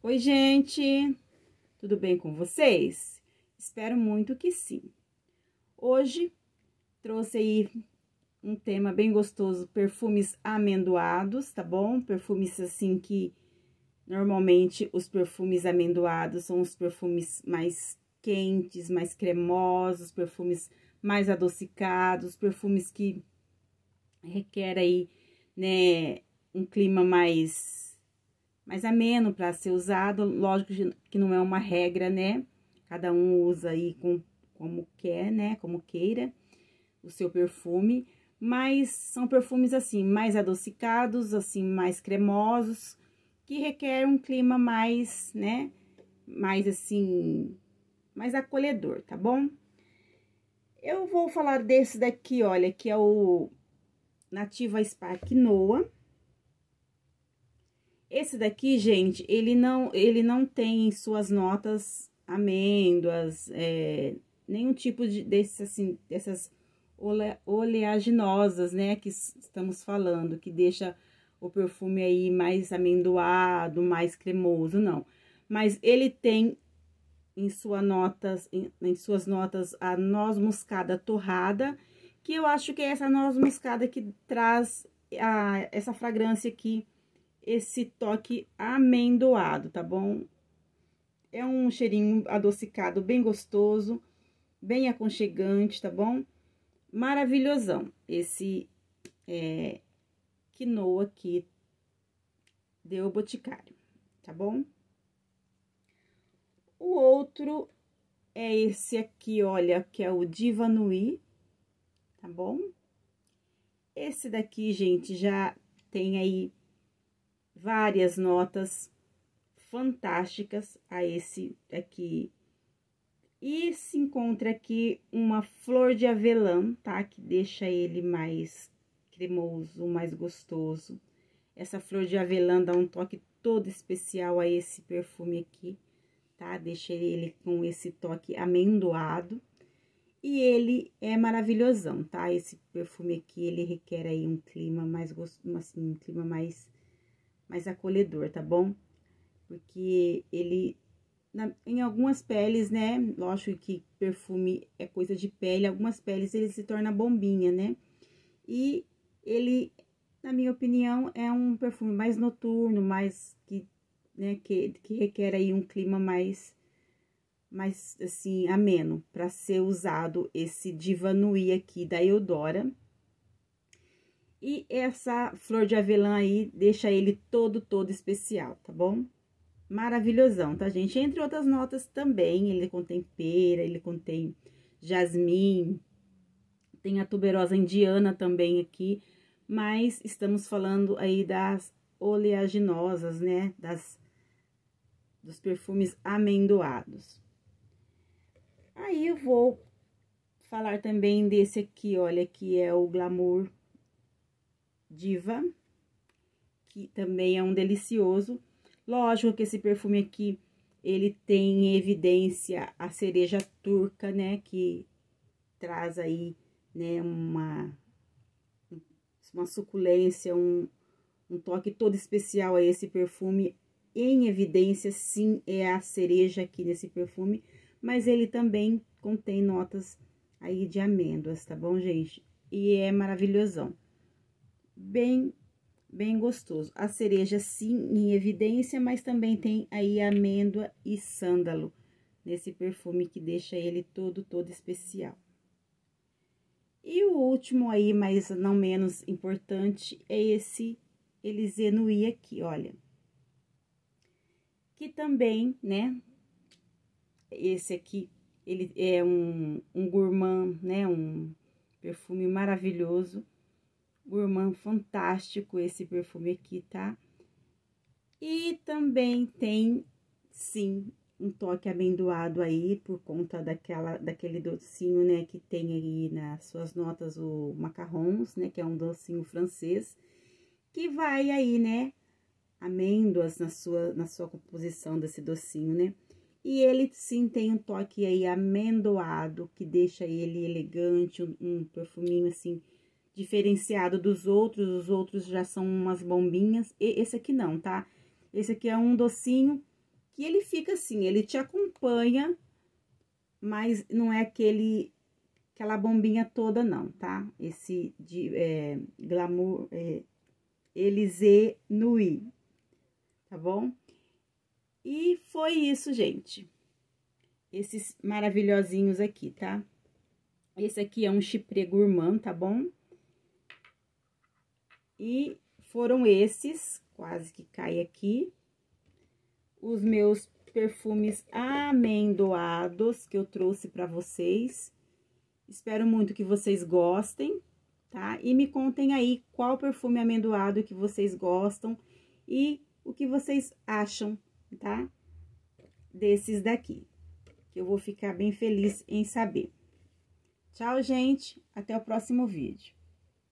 Oi, gente! Tudo bem com vocês? Espero muito que sim. Hoje trouxe aí um tema bem gostoso, perfumes amendoados, tá bom? Perfumes assim que normalmente os perfumes amendoados são os perfumes mais quentes, mais cremosos, perfumes mais adocicados, perfumes que requer aí, né, um clima mais mais ameno é para ser usado. Lógico que não é uma regra, né? Cada um usa aí com, como quer, né? Como queira o seu perfume. Mas são perfumes assim, mais adocicados, assim, mais cremosos, que requer um clima mais, né? Mais assim, mais acolhedor, tá bom? Eu vou falar desse daqui, olha, que é o Nativa Spark Noah. Esse daqui, gente, ele não, ele não tem suas notas amêndoas, é, nenhum tipo de, desses, assim, dessas ole, oleaginosas, né, que estamos falando, que deixa o perfume aí mais amendoado, mais cremoso, não. Mas ele tem em, sua notas, em, em suas notas a noz moscada torrada, que eu acho que é essa noz moscada que traz a, essa fragrância aqui, esse toque amendoado, tá bom? É um cheirinho adocicado bem gostoso, bem aconchegante, tá bom? Maravilhosão esse é, quinoa aqui deu Boticário, tá bom? O outro é esse aqui, olha, que é o Divanui, tá bom? Esse daqui, gente, já tem aí várias notas fantásticas a esse aqui. E se encontra aqui uma flor de avelã, tá? Que deixa ele mais cremoso, mais gostoso. Essa flor de avelã dá um toque todo especial a esse perfume aqui, tá? Deixa ele com esse toque amendoado. E ele é maravilhosão, tá? Esse perfume aqui, ele requer aí um clima mais gostoso, assim, um clima mais mais acolhedor, tá bom? Porque ele, na, em algumas peles, né? Lógico que perfume é coisa de pele, algumas peles ele se torna bombinha, né? E ele, na minha opinião, é um perfume mais noturno, mais que, né, que, que requer aí um clima mais mais assim ameno para ser usado esse Divanui aqui da Eudora, e essa flor de avelã aí deixa ele todo, todo especial, tá bom? Maravilhosão, tá, gente? Entre outras notas também, ele contém pera, ele contém jasmim, tem a tuberosa indiana também aqui, mas estamos falando aí das oleaginosas, né? Das, dos perfumes amendoados. Aí eu vou falar também desse aqui, olha, que é o Glamour Diva, que também é um delicioso. Lógico que esse perfume aqui, ele tem em evidência a cereja turca, né? Que traz aí, né, uma, uma suculência, um, um toque todo especial a esse perfume. Em evidência, sim, é a cereja aqui nesse perfume, mas ele também contém notas aí de amêndoas, tá bom, gente? E é maravilhosão bem, bem gostoso. A cereja, sim, em evidência, mas também tem aí amêndoa e sândalo nesse perfume que deixa ele todo, todo especial. E o último aí, mas não menos importante, é esse Elise Nui aqui, olha. Que também, né, esse aqui, ele é um, um gourmand, né, um perfume maravilhoso Gourmand fantástico esse perfume aqui, tá? E também tem, sim, um toque amendoado aí, por conta daquela, daquele docinho, né, que tem aí nas suas notas o macarrons, né, que é um docinho francês, que vai aí, né, amêndoas na sua, na sua composição desse docinho, né? E ele sim tem um toque aí amendoado, que deixa ele elegante, um, um perfuminho assim diferenciado dos outros, os outros já são umas bombinhas, e esse aqui não, tá? Esse aqui é um docinho que ele fica assim, ele te acompanha, mas não é aquele aquela bombinha toda não, tá? Esse de é, glamour é, Elise Nui, tá bom? E foi isso, gente. Esses maravilhosinhos aqui, tá? Esse aqui é um chipre gourmand, tá bom? E foram esses, quase que cai aqui, os meus perfumes amendoados que eu trouxe para vocês. Espero muito que vocês gostem, tá? E me contem aí qual perfume amendoado que vocês gostam e o que vocês acham, tá? Desses daqui, que eu vou ficar bem feliz em saber. Tchau, gente. Até o próximo vídeo.